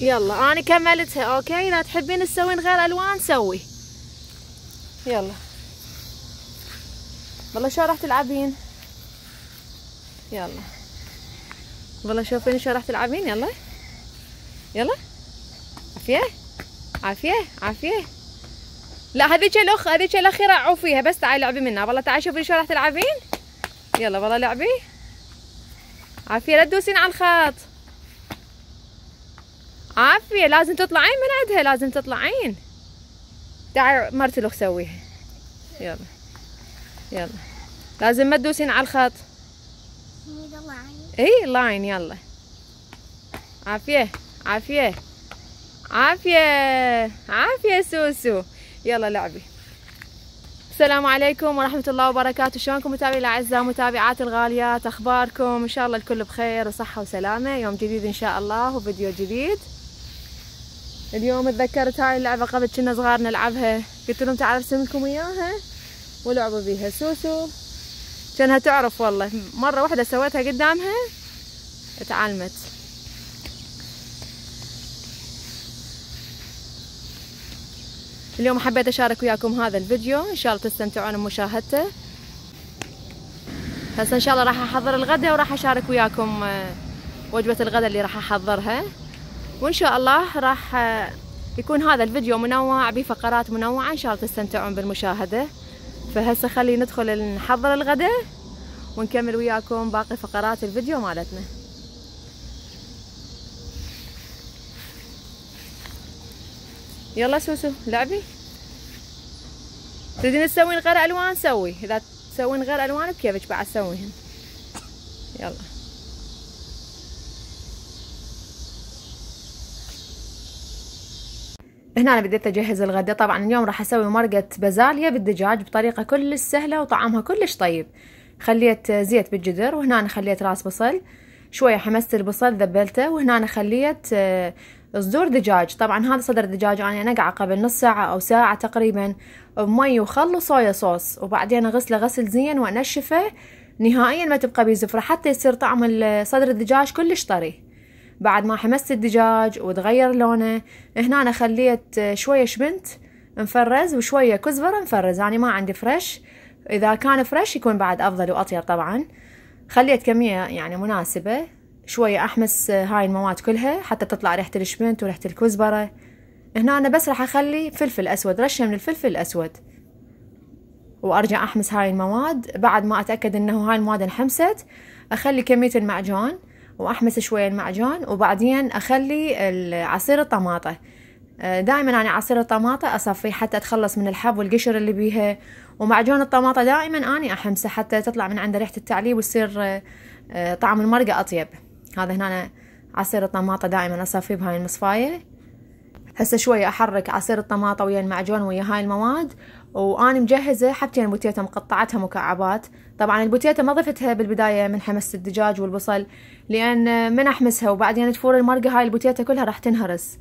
يلا انا كملتها اوكي اذا تحبين تسوين غير الوان سوي يلا والله شو راح تلعبين يلا والله شوفين شو راح تلعبين يلا يلا عافيه عافيه عافيه لا هذيك الاخ هذيك الاخيره عوفيها بس تعالي لعبي منها والله تعالي شوفي شو راح تلعبين يلا والله لعبي عافيه لا تدوسين على الخط عافية لازم تطلعين من عندها لازم تطلعين تعي مرت الأخ سويها يلا يلا لازم ما تدوسين على الخط اي لاين يلا عافية عافية عافية عافية سوسو يلا لعبي السلام عليكم ورحمة الله وبركاته شلونكم متابعي الأعزاء متابعات الغاليات أخباركم إن شاء الله الكل بخير وصحة وسلامة يوم جديد إن شاء الله وفيديو جديد اليوم تذكرت هاي اللعبة قبل كنا صغار نلعبها قلت لهم تعالوا ارسم لكم اياها ولعبوا بيها سوسو كانها تعرف والله مرة واحدة سويتها قدامها اتعلمت اليوم حبيت اشارك وياكم هذا الفيديو ان شاء الله تستمتعون بمشاهدته هسه ان شاء الله راح احضر الغداء وراح اشارك وياكم آه، وجبة الغداء اللي راح احضرها وإن شاء الله راح يكون هذا الفيديو منوع بفقرات منوعة إن شاء الله تستمتعون بالمشاهدة فهسه خلي ندخل نحضر الغداء ونكمل وياكم باقي فقرات الفيديو مالتنا يلا سوسو لعبي تريدين تسوين غير الوان سوي اذا تسوين غير الوان بكيفك بعد سويهن يلا هنا أنا بديت أجهز الغداء طبعا اليوم راح أسوي مرقة بازاليا بالدجاج بطريقة كلش سهلة وطعمها كلش طيب خليت زيت بالجدر وهنا أنا خليت راس بصل شوية حمست البصل ذبلته وهنا أنا خليت آه، صدور دجاج طبعا هذا صدر دجاج أنا نقع قبل نص ساعة أو ساعة تقريبا بمي وخل وصويا صوص وبعدين أغسله غسل زين وأنشفه نهائيا ما تبقى بيزفرة حتى يصير طعم صدر الدجاج كلش طري بعد ما حمست الدجاج وتغير لونه هنا أنا خليت شوية شبنت مفرز وشوية كزبرة مفرز يعني ما عندي فريش إذا كان فريش يكون بعد أفضل وأطيب طبعا خليت كمية يعني مناسبة شوية أحمس هاي المواد كلها حتى تطلع ريحة الشبنت وريحة الكزبرة هنا أنا بس راح أخلي فلفل أسود رشة من الفلفل الأسود وأرجع أحمس هاي المواد بعد ما أتأكد أنه هاي المواد انحمست أخلي كمية المعجون واحمس شوية المعجون وبعدين اخلي عصير الطماطة آه، دائما انا عصير الطماطة اصفيه حتى اتخلص من الحب والقشر اللي بيها ومعجون الطماطة دائما اني احمسه حتى تطلع من عنده ريحة التعليب ويصير آه، آه، طعم المرقة اطيب هذا هنا عصير الطماطة دائما اصفيه بهاي المصفايه هسه شوية أحرك عصير الطماطة ويا المعجون ويا هاي المواد واني مجهزة حبتين بوتيتا مقطعتها مكعبات طبعا البوتيتا ما ضفتها بالبداية من حمس الدجاج والبصل لأن من أحمسها وبعدين تفور المرقة هاي البوتيتا كلها راح تنهرس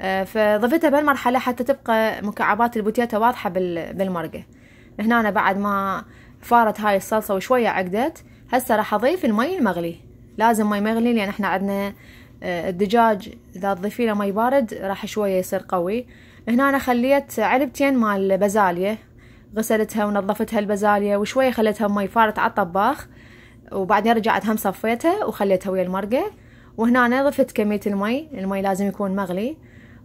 آه، فضفتها بهالمرحلة حتى تبقى مكعبات البوتيتا واضحة بالمرقة هنا أنا بعد ما فارت هاي الصلصة وشوية عقدت هسه راح أضيف المي المغلي لازم مي مغلي لأن احنا عندنا آه، الدجاج إذا تضيفي له مي بارد راح شوية يصير قوي هنا أنا خليت علبتين مال بازاليا غسلتها ونظفتها البازاليا وشوية خليتها مي فارت على الطباخ وبعدين رجعت هم صفيتها وخليتها ويا المرقة وهنا أنا ضفت كمية المي المي لازم يكون مغلي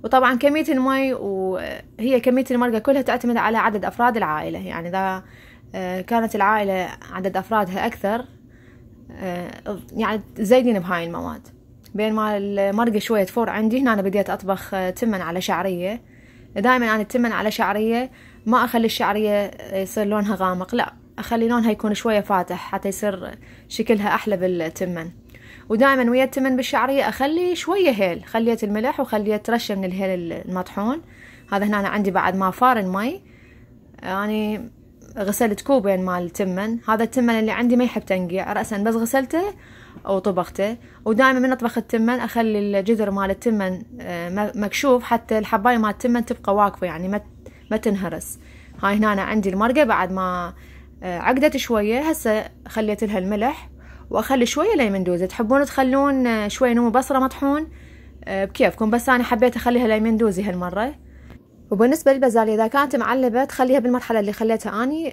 وطبعا كمية المي وهي كمية المرقة كلها تعتمد على عدد أفراد العائلة يعني إذا آه، كانت العائلة عدد أفرادها أكثر آه، يعني تزيدين بهاي المواد بينما المرقة شوية فور عندي هنا أنا بديت أطبخ آه، تمن على شعرية دائما أنا التمن على شعرية ما اخلي الشعرية يصير لونها غامق لا اخلي لونها يكون شوية فاتح حتى يصير شكلها احلى بالتمن ودائما ويا التمن بالشعرية اخلي شوية هيل خليت الملح وخليت رشة من الهيل المطحون هذا هنا أنا عندي بعد ما فارن مي يعني غسلت كوبين مال التمن هذا التمن اللي عندي ما يحب تنقيع رأسا بس غسلته وطبخته ودائما من اطبخ التمن اخلي الجذر مال التمن آه، مكشوف حتى الحبايه مال التمن تبقى واقفه يعني ما ما تنهرس هاي هنا أنا عندي المرقة بعد ما آه، عقدت شوية هسه خليت لها الملح واخلي شوية ليمن دوزة تحبون تخلون آه، شوية نمو بصرة مطحون آه، بكيفكم بس أنا حبيت أخليها ليمن دوزي هالمرة وبالنسبة للبازاليا إذا كانت معلبة تخليها بالمرحلة اللي خليتها أني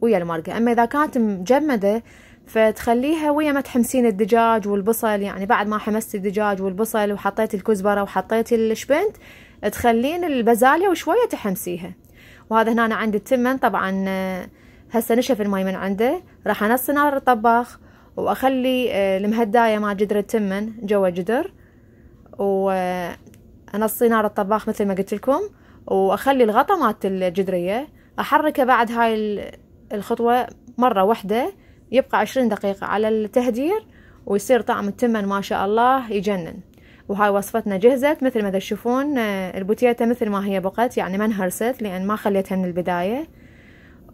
ويا المرقة أما إذا كانت مجمدة فتخليها ويا ما تحمسين الدجاج والبصل يعني بعد ما حمست الدجاج والبصل وحطيت الكزبرة وحطيت الشبنت تخلين البازاليا وشوية تحمسيها وهذا هنا أنا عندي التمن طبعا آه، هسه نشف الماي من عنده راح انص نار الطباخ واخلي آه، المهداية مع جدر التمن جوا جدر وانصي آه، نار الطباخ مثل ما قلت لكم واخلي الغطا مالت الجدرية احركه بعد هاي الخطوة مرة واحدة يبقى عشرين دقيقة على التهدير ويصير طعم التمن ما شاء الله يجنن وهاي وصفتنا جهزت مثل ما تشوفون آه، البوتيتا مثل ما هي بقت يعني ما انهرست لان ما خليتها من البدايه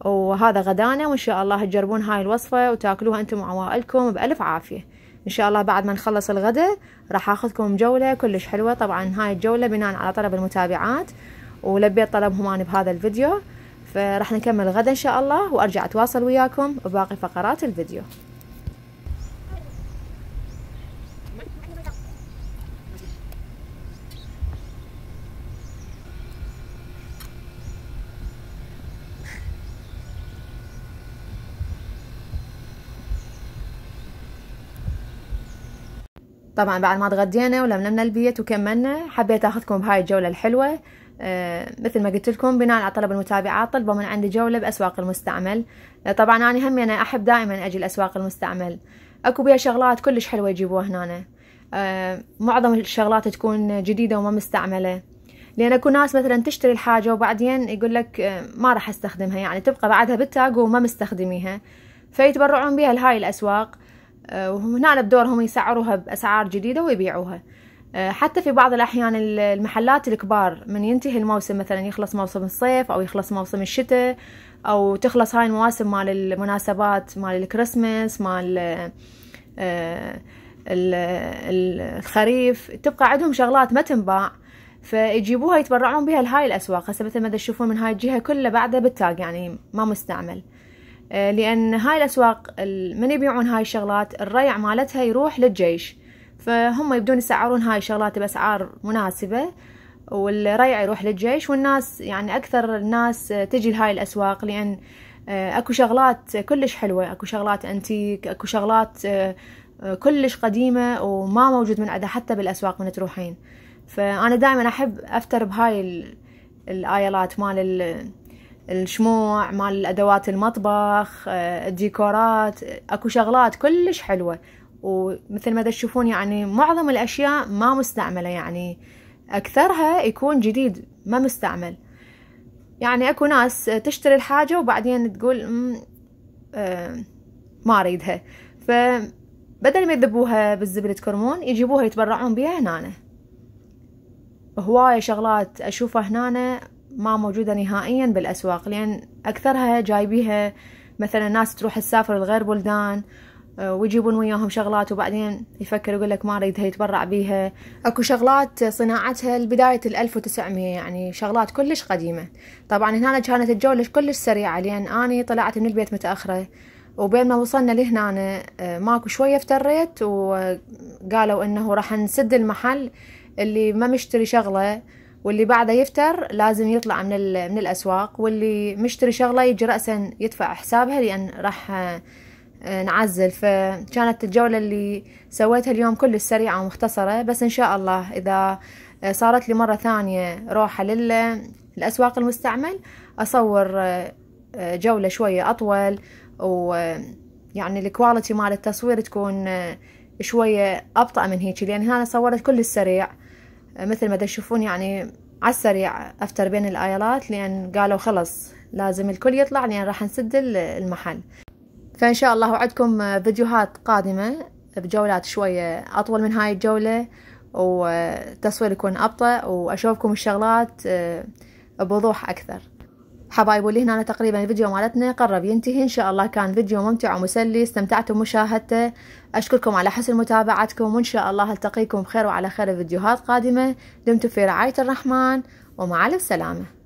وهذا غدانا وان شاء الله تجربون هاي الوصفه وتاكلوها انتم وعوائلكم بالف عافيه ان شاء الله بعد ما نخلص الغداء راح اخذكم جوله كلش حلوه طبعا هاي الجوله بناء على طلب المتابعات ولبيت طلبهم انا بهذا الفيديو فراح نكمل غدا ان شاء الله وارجع اتواصل وياكم بباقي فقرات الفيديو طبعا بعد ما تغدينا ولملمنا البيت وكملنا حبيت اخذكم بهاي الجوله الحلوه آه، مثل ما قلت لكم بناء على طلب المتابعات طلبوا من عندي جوله باسواق المستعمل آه، طبعا انا هم انا احب دائما اجي لاسواق المستعمل اكو بيها شغلات كلش حلوه يجيبوها هنا آه، معظم الشغلات تكون جديده وما مستعمله لان اكو ناس مثلا تشتري الحاجه وبعدين يقول لك ما راح استخدمها يعني تبقى بعدها بالتاج وما مستخدميها فيتبرعون بها لهاي الاسواق آه، وهنا بدورهم يسعروها بأسعار جديدة ويبيعوها آه، حتى في بعض الأحيان المحلات الكبار من ينتهي الموسم مثلا يخلص موسم الصيف أو يخلص موسم الشتاء أو تخلص هاي المواسم مال المناسبات مال الكريسماس مال آه، الخريف تبقى عندهم شغلات ما تنباع فيجيبوها يتبرعون بها لهاي الأسواق هسه مثل ما تشوفون من هاي الجهة كلها بعدها بالتاج يعني ما مستعمل آه، لأن هاي الأسواق من يبيعون هاي الشغلات الريع مالتها يروح للجيش فهم يبدون يسعرون هاي الشغلات بأسعار مناسبة والريع يروح للجيش والناس يعني أكثر الناس آه، تجي لهاي الأسواق لأن آه، أكو شغلات كلش حلوة أكو شغلات أنتيك أكو شغلات كلش قديمة وما موجود من عندها حتى بالأسواق من تروحين فأنا دائما أحب أفتر بهاي الآيلات مال الشموع مال ادوات المطبخ آه، الديكورات اكو شغلات كلش حلوه ومثل ما تشوفون يعني معظم الاشياء ما مستعمله يعني اكثرها يكون جديد ما مستعمل يعني اكو ناس تشتري الحاجه وبعدين تقول آه، ما اريدها فبدل ما يذبوها بالزبده كرمون يجيبوها يتبرعون بها هنا هواية شغلات أشوفها هنا ما موجودة نهائيا بالأسواق لأن أكثرها جايبيها مثلا ناس تروح تسافر لغير بلدان آه، ويجيبون وياهم شغلات وبعدين يفكر يقول لك ما اريدها يتبرع بيها اكو شغلات صناعتها لبداية الألف 1900 يعني شغلات كلش قديمة طبعا هنا كانت الجولة كلش سريعة لأن أني طلعت من البيت متأخرة وبين ما وصلنا لهنا آه، ماكو شوية افتريت وقالوا انه راح نسد المحل اللي ما مشتري شغلة واللي بعده يفتر لازم يطلع من من الاسواق واللي مشتري شغله يجي راسا يدفع حسابها لان راح آه، نعزل فكانت الجولة اللي سويتها اليوم كل سريعة ومختصرة بس إن شاء الله إذا آه، صارت لي مرة ثانية روحة للأسواق المستعمل أصور آه، جولة شوية أطول ويعني الكواليتي مال التصوير تكون شوية أبطأ من هيك لأن هنا صورت كل السريع مثل ما تشوفون يعني عالسريع افتر بين الايلات لان قالوا خلص لازم الكل يطلع لان راح نسد المحل فان شاء الله وعدكم فيديوهات قادمه بجولات شويه اطول من هاي الجوله والتصوير يكون ابطا واشوفكم الشغلات آه، بوضوح اكثر حبايب اللي هنا أنا تقريبا الفيديو مالتنا قرب ينتهي ان شاء الله كان فيديو ممتع ومسلي استمتعتم مشاهدته اشكركم على حسن متابعتكم وان شاء الله التقيكم بخير وعلى خير فيديوهات قادمه دمتم في رعايه الرحمن ومع السلامه